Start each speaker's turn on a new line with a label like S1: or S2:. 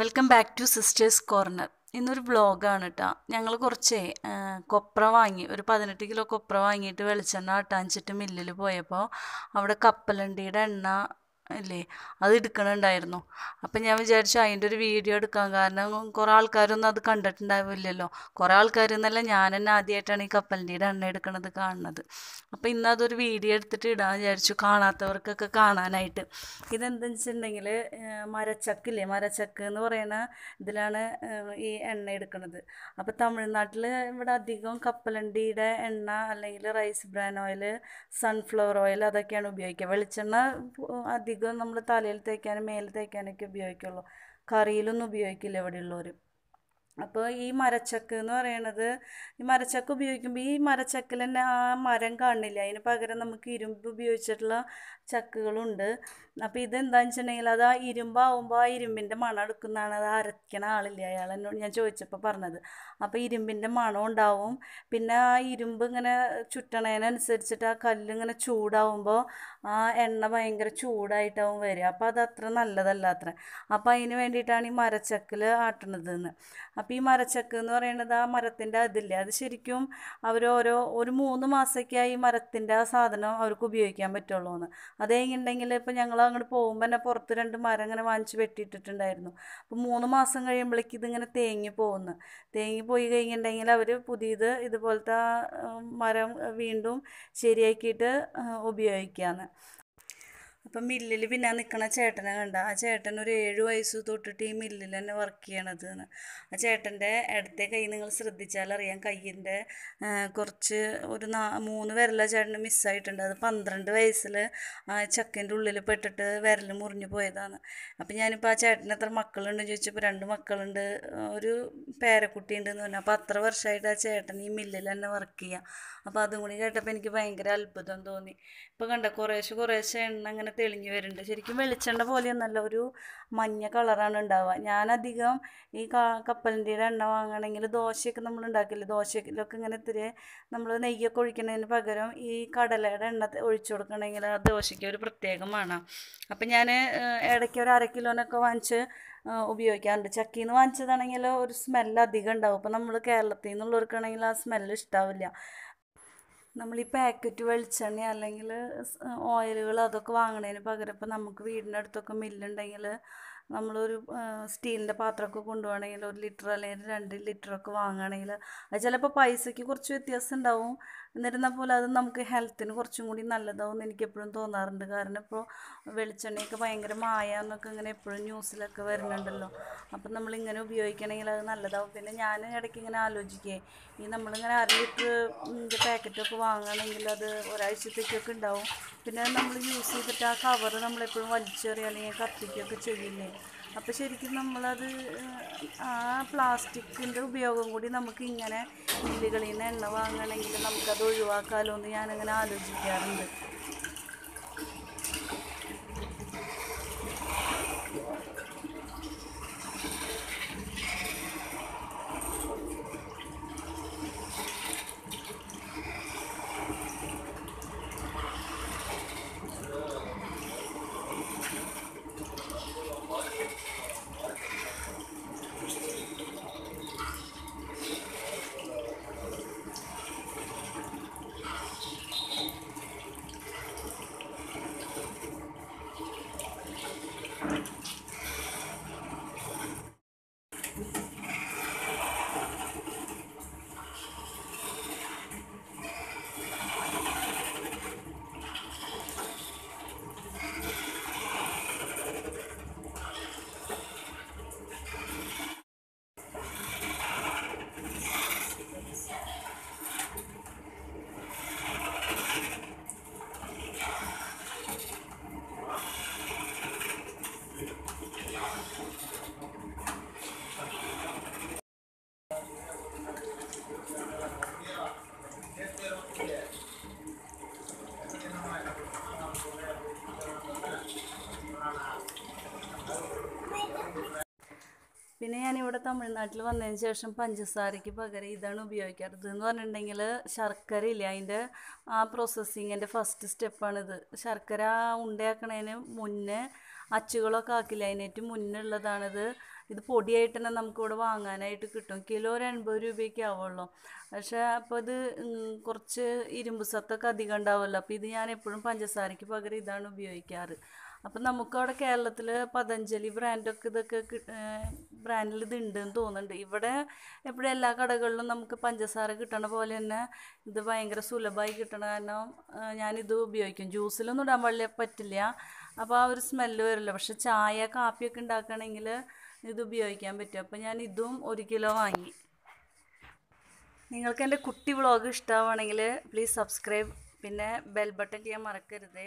S1: Welcome back to sisters corner ഇന്നൊരു വ്ളോഗാണ് കേട്ടോ ഞങ്ങൾ കുറച്ചേ കൊപ്ര വാങ്ങി ഒരു പതിനെട്ട് കിലോ കൊപ്ര വാങ്ങിയിട്ട് വെളിച്ചെണ്ണ അട്ടാഞ്ചിട്ട് മില്ലിൽ പോയപ്പോൾ അവിടെ കപ്പലണ്ടിയുടെ എണ്ണ അല്ലേ അത് എടുക്കണുണ്ടായിരുന്നു അപ്പം ഞാൻ വിചാരിച്ചു അതിൻ്റെ ഒരു വീഡിയോ എടുക്കാൻ കാരണം കുറേ ആൾക്കാരൊന്നും അത് കണ്ടിട്ടുണ്ടാവില്ലല്ലോ കുറേ ആൾക്കാർ എന്നല്ല ഞാൻ തന്നെ ആദ്യമായിട്ടാണ് ഈ കപ്പലിൻ്റെ എണ്ണ എടുക്കണത് കാണുന്നത് അപ്പോൾ ഇന്ന് അതൊരു വീഡിയോ എടുത്തിട്ട് ഇടാൻ വിചാരിച്ചു കാണാത്തവർക്കൊക്കെ കാണാനായിട്ട് ഇതെന്താണെന്ന് വെച്ചിട്ടുണ്ടെങ്കിൽ മരച്ചക്കില്ലേ മരച്ചക്ക് എന്ന് പറയുന്ന ഇതിലാണ് ഈ എണ്ണ എടുക്കുന്നത് അപ്പോൾ തമിഴ്നാട്ടിൽ ഇവിടെ അധികം കപ്പലണ്ടിയുടെ എണ്ണ അല്ലെങ്കിൽ rice bran oil sunflower oil അതൊക്കെയാണ് ഉപയോഗിക്കുക വെളിച്ചെണ്ണ അധികം ഇത് നമ്മൾ തലയിൽ തേക്കാനും മേലിൽ തേക്കാനൊക്കെ ഉപയോഗിക്കുള്ളൂ കറിയിലൊന്നും ഉപയോഗിക്കില്ല ഇവിടെയുള്ളവർ അപ്പോൾ ഈ മരച്ചക്ക് എന്ന് പറയണത് ഈ മരച്ചക്ക് ഉപയോഗിക്കുമ്പോൾ ഈ മരച്ചക്കിൽ തന്നെ ആ മരം കാണില്ല അതിന് പകരം നമുക്ക് ഇരുമ്പ് ഉപയോഗിച്ചിട്ടുള്ള ചക്കുകളുണ്ട് അപ്പോൾ ഇതെന്താണെന്ന് വെച്ചിട്ടുണ്ടെങ്കിൽ അത് ആ ഇരുമ്പാവുമ്പോൾ ആ ഇരുമ്പിൻ്റെ മണം എടുക്കുന്നതാണ് അത് അരയ്ക്കണ ആളില്ല അയാൾ എന്നോട് ഞാൻ ചോദിച്ചപ്പോൾ പറഞ്ഞത് അപ്പോൾ ഇരുമ്പിൻ്റെ മണം ഉണ്ടാവും പിന്നെ ആ ഇരുമ്പ് ഇങ്ങനെ ചുറ്റണതിനനുസരിച്ചിട്ട് ആ കല്ല് ഇങ്ങനെ ചൂടാവുമ്പോൾ ആ എണ്ണ ഭയങ്കര ചൂടായിട്ടാവും വരിക അപ്പോൾ അത് അത്ര നല്ലതല്ല അത്ര അപ്പോൾ അതിന് വേണ്ടിയിട്ടാണ് ഈ മരച്ചക്കിൽ ആട്ടണതെന്ന് അപ്പം ഈ മരച്ചക്ക് എന്ന് പറയുന്നത് ആ മരത്തിൻ്റെ അതില്ലേ അത് ശരിക്കും അവർ ഓരോ ഒരു മൂന്ന് മാസക്കായി ഈ മരത്തിൻ്റെ ആ സാധനം അവർക്ക് ഉപയോഗിക്കാൻ പറ്റുള്ളൂ എന്ന് അതെങ്ങനെയുണ്ടെങ്കിൽ ഇപ്പം ഞങ്ങൾ അങ്ങോട്ട് പോകുമ്പോൾ തന്നെ പുറത്ത് രണ്ട് മരം ഇങ്ങനെ വാങ്ങിച്ച് വെട്ടിയിട്ടിട്ടുണ്ടായിരുന്നു അപ്പോൾ മൂന്ന് മാസം കഴിയുമ്പോഴേക്ക് ഇതിങ്ങനെ തേങ്ങി പോകുന്നു തേങ്ങി പോയി കഴിഞ്ഞിട്ടുണ്ടെങ്കിൽ അവർ പുതിയത് ഇതുപോലത്തെ മരം വീണ്ടും ശരിയാക്കിയിട്ട് ഉപയോഗിക്കുകയാണ് അപ്പം മില്ലിൽ പിന്നെ നിൽക്കുന്ന ചേട്ടനെ കണ്ട ആ ചേട്ടൻ ഒരു ഏഴ് വയസ്സ് തൊട്ടിട്ട് ഈ മില്ലിൽ തന്നെ വർക്ക് ചെയ്യണത് എന്ന് ആ ചേട്ടൻ്റെ ഇടത്തെ കൈ നിങ്ങൾ ശ്രദ്ധിച്ചാലറിയാം കയ്യിൻ്റെ കുറച്ച് ഒരു നാ മൂന്ന് വിരല ചേട്ടന് മിസ്സായിട്ടുണ്ട് അത് പന്ത്രണ്ട് വയസ്സിൽ ആ ചക്കൻ്റെ ഉള്ളിൽ പെട്ടിട്ട് വിരൽ മുറിഞ്ഞു പോയതാണ് അപ്പം ഞാനിപ്പോൾ ആ ചേട്ടന് എത്ര മക്കളുണ്ടെന്ന് ചോദിച്ചപ്പോൾ രണ്ട് മക്കളുണ്ട് ഒരു പേരക്കുട്ടി ഉണ്ടെന്ന് പറഞ്ഞു അപ്പോൾ അത്ര വർഷമായിട്ട് ആ ചേട്ടൻ ഈ മില്ലിൽ തന്നെ വർക്ക് ചെയ്യുക അപ്പോൾ അതും കൂടി കേട്ടപ്പോൾ എനിക്ക് ഭയങ്കര അത്ഭുതം തോന്നി ഇപ്പോൾ കണ്ട കുറേശ്ശെ കുറേശ്ശെ എണ്ണ അങ്ങനെ ഇങ്ങനെ തെളിഞ്ഞു വരുന്നുണ്ട് ശരിക്കും വെളിച്ചെണ്ണ പോലെ ഒരു മഞ്ഞ കളറാണ് ഉണ്ടാവുക ഞാനധികം ഈ കപ്പലിൻ്റെ എണ്ണ വാങ്ങണമെങ്കിൽ ദോശയൊക്കെ നമ്മൾ ഉണ്ടാക്കില്ല ദോശയിലൊക്കെ ഇങ്ങനെ ഇത്തിരി നമ്മൾ നെയ്യൊക്കെ ഒഴിക്കുന്നതിന് പകരം ഈ കടലയുടെ എണ്ണ ഒഴിച്ചു കൊടുക്കണമെങ്കിൽ ആ ദോശയ്ക്ക് ഒരു പ്രത്യേകമാണ് അപ്പം ഞാൻ ഇടയ്ക്ക് ഒരു അര കിലോനൊക്കെ വാങ്ങിച്ച് ഉപയോഗിക്കാറുണ്ട് ചക്കിയിൽ നിന്ന് വാങ്ങിച്ചതാണെങ്കിൽ ഒരു സ്മെല്ല് അധികം ഉണ്ടാവും അപ്പം നമ്മൾ കേരളത്തിൽ നിന്നുള്ളവർക്കാണെങ്കിൽ ആ സ്മെല്ല് ഇഷ്ടാവില്ല നമ്മൾ ഈ പാക്കറ്റ് വെളിച്ചെണ്ണ അല്ലെങ്കിൽ ഓയിലുകൾ അതൊക്കെ വാങ്ങുന്നതിന് പകരം ഇപ്പം നമുക്ക് വീടിൻ്റെ അടുത്തൊക്കെ മില്ലുണ്ടെങ്കിൽ നമ്മളൊരു സ്റ്റീലിൻ്റെ പാത്രമൊക്കെ കൊണ്ടുപോകണമെങ്കിൽ ഒരു ലിറ്റർ അല്ലെങ്കിൽ രണ്ട് ലിറ്ററൊക്കെ വാങ്ങുകയാണെങ്കിൽ അത് ചിലപ്പോൾ പൈസയ്ക്ക് കുറച്ച് വ്യത്യാസം ഉണ്ടാവും എന്നിരുന്നാൽ പോലെ അത് നമുക്ക് ഹെൽത്തിന് കുറച്ചും കൂടി നല്ലതാവും എനിക്ക് എപ്പോഴും തോന്നാറുണ്ട് കാരണം ഇപ്പോൾ വെളിച്ചെണ്ണയൊക്കെ ഭയങ്കര മായ എന്നൊക്കെ ഇങ്ങനെ എപ്പോഴും ന്യൂസിലൊക്കെ വരുന്നുണ്ടല്ലോ അപ്പം നമ്മളിങ്ങനെ ഉപയോഗിക്കണമെങ്കിൽ അത് നല്ലതാവും പിന്നെ ഞാൻ ഇടയ്ക്ക് ഇങ്ങനെ ആലോചിക്കുകയെ ഈ നമ്മളിങ്ങനെ അര ലിറ്റർ പാക്കറ്റൊക്കെ വാങ്ങുകയാണെങ്കിൽ അത് ഒരാഴ്ചത്തേക്കൊക്കെ ഉണ്ടാവും പിന്നെ നമ്മൾ യൂസ് ചെയ്തിട്ട് ആ കവർ നമ്മളെപ്പോഴും വലിച്ചെറിയുക അല്ലെങ്കിൽ കത്തിക്കുകയൊക്കെ ചെയ്യില്ലേ അപ്പോൾ ശരിക്കും നമ്മളത് ആ പ്ലാസ്റ്റിക്കിൻ്റെ ഉപയോഗം കൂടി നമുക്ക് ഇങ്ങനെ മില്ലുകളിൽ നിന്ന് എണ്ണ വാങ്ങണമെങ്കിൽ നമുക്കത് ഒഴിവാക്കാമല്ലോ എന്ന് ഞാനിങ്ങനെ ആലോചിക്കാറുണ്ട് Thank you. ഞാനിവിടെ തമിഴ്നാട്ടിൽ വന്നതിന് ശേഷം പഞ്ചസാരയ്ക്ക് പകരം ഇതാണ് ഉപയോഗിക്കാറ് ഇതെന്ന് പറഞ്ഞിട്ടുണ്ടെങ്കിൽ ശർക്കര ഇല്ല അതിൻ്റെ ആ പ്രോസസ്സിങ്ങിൻ്റെ ഫസ്റ്റ് സ്റ്റെപ്പാണിത് ശർക്കര ഉണ്ടയാക്കണതിന് മുന്നേ അച്ചുകളൊക്കെ ആക്കില്ല അതിനേറ്റവും മുന്നേ ഉള്ളതാണിത് ഇത് പൊടിയായിട്ട് തന്നെ നമുക്കിവിടെ വാങ്ങാനായിട്ട് കിട്ടും കിലോ ഒരു എൺപത് രൂപയൊക്കെ ആവുള്ളൂ പക്ഷേ അപ്പോൾ ഇത് കുറച്ച് ഇരുമ്പ് സത്തൊക്കെ അധികം ഉണ്ടാവുമല്ലോ അപ്പോൾ ഇത് ഞാൻ എപ്പോഴും പഞ്ചസാരയ്ക്ക് പകരം ഇതാണ് ഉപയോഗിക്കാറ് അപ്പം നമുക്കവിടെ കേരളത്തിൽ പതഞ്ജലി ബ്രാൻഡൊക്കെ ഇതൊക്കെ ബ്രാൻഡിൽ ഇത് എന്ന് തോന്നുന്നുണ്ട് ഇവിടെ എപ്പോഴും എല്ലാ കടകളിലും നമുക്ക് പഞ്ചസാര കിട്ടണ പോലെ തന്നെ ഇത് ഭയങ്കര സുലഭമായി കിട്ടണ കാരണം ഞാനിത് ഉപയോഗിക്കും ജ്യൂസിലൊന്നും ഇടാൻ പാടില്ല പറ്റില്ല അപ്പോൾ ആ ഒരു സ്മെല്ല് വരില്ല പക്ഷെ ചായ കാപ്പിയൊക്കെ ഉണ്ടാക്കണമെങ്കിൽ ഇത് ഉപയോഗിക്കാൻ പറ്റും അപ്പോൾ ഞാൻ ഇതും ഒരു കിലോ വാങ്ങി നിങ്ങൾക്ക് എൻ്റെ കുട്ടി വ്ളോഗ് ഇഷ്ടമാണെങ്കിൽ പ്ലീസ് സബ്സ്ക്രൈബ് പിന്നെ ബെൽ ബട്ടൺ ചെയ്യാൻ മറക്കരുത്